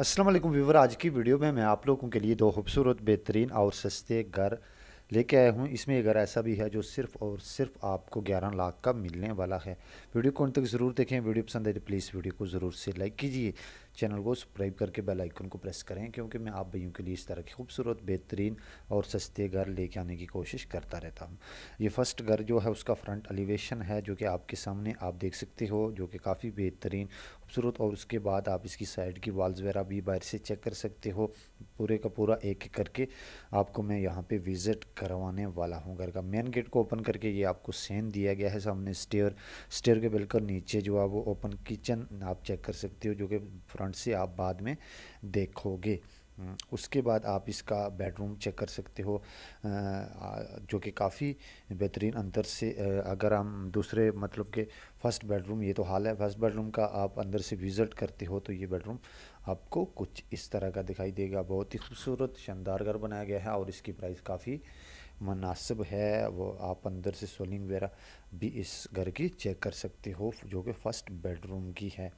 अस्सलाम वालेकुम आज की वीडियो में मैं आप लोगों के लिए दो खूबसूरत बेहतरीन और सस्ते घर लेके आया हूँ इसमें एक घर ऐसा भी है जो सिर्फ़ और सिर्फ आपको 11 लाख का मिलने वाला है वीडियो को अंत तक ज़रूर देखें वीडियो पसंद आए तो प्लीज़ वीडियो को ज़रूर से लाइक कीजिए चैनल को सब्सक्राइब करके बेल आइकन को प्रेस करें क्योंकि मैं आप भाइयों के लिए इस तरह की खूबसूरत बेहतरीन और सस्ते घर लेके आने की कोशिश करता रहता हूँ ये फर्स्ट घर जो है उसका फ्रंट एलिवेशन है जो कि आपके सामने आप देख सकते हो जो कि काफ़ी बेहतरीन खूबसूरत और उसके बाद आप इसकी साइड की वाल्स वगैरह भी बाहर से चेक कर सकते हो पूरे का पूरा एक एक करके आपको मैं यहाँ पे विज़िट करवाने वाला हूँ घर का मेन गेट को ओपन करके ये आपको सेन दिया गया है सामने स्टेयर स्टेयर के बिल्कुल नीचे जो है वो ओपन किचन आप चेक कर सकते हो जो कि फ्रंट से आप बाद में देखोगे हम्म, उसके बाद आप इसका बेडरूम चेक कर सकते हो जो कि काफ़ी बेहतरीन अंदर से अगर हम दूसरे मतलब के फ़र्स्ट बेडरूम ये तो हाल है फर्स्ट बेडरूम का आप अंदर से विज़िट करते हो तो ये बेडरूम आपको कुछ इस तरह का दिखाई देगा बहुत ही खूबसूरत शानदार घर बनाया गया है और इसकी प्राइस काफ़ी मुनासिब है वो आप अंदर से सोलिंग वगैरह भी इस घर की चेक कर सकते हो जो कि फ़र्स्ट बेडरूम की है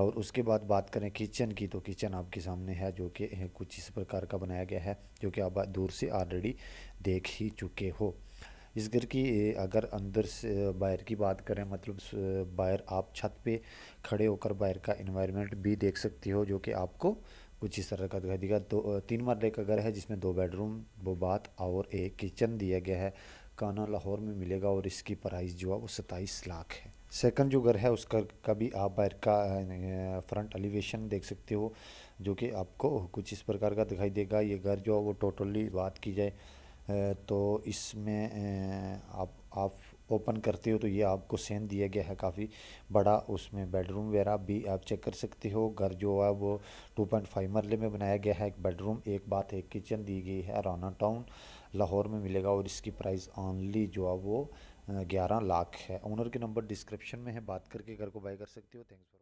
और उसके बाद बात करें किचन की तो किचन आपके सामने है जो कि कुछ इस प्रकार का बनाया गया है जो कि आप दूर से ऑलरेडी देख ही चुके हो इस घर की अगर अंदर से बाहर की बात करें मतलब बाहर आप छत पे खड़े होकर बाहर का इन्वायरमेंट भी देख सकती हो जो कि आपको कुछ इस तरह का दिखाई देगा दो तीन मरले का घर है जिसमें दो बेडरूम वो बात और एक किचन दिया गया है काना लाहौर में मिलेगा और इसकी प्राइस जो है वो सत्ताईस लाख है सेकंड जो घर है उसका का भी आप बाहर का फ्रंट एलिवेशन देख सकते हो जो कि आपको कुछ इस प्रकार का दिखाई देगा ये घर जो है वो टोटली बात की जाए तो इसमें आप आप ओपन करते हो तो ये आपको सेंध दिया गया है काफ़ी बड़ा उसमें बेडरूम वगैरह भी आप चेक कर सकते हो घर जो है वो टू पॉइंट फाइव मरले में बनाया गया है एक बेडरूम एक बात एक किचन दी गई है राना टाउन लाहौर में मिलेगा और इसकी प्राइस ऑनली जो है वो ग्यारह लाख है ओनर के नंबर डिस्क्रिप्शन में है बात करके घर को बाय कर सकते हो थैंक्स फॉर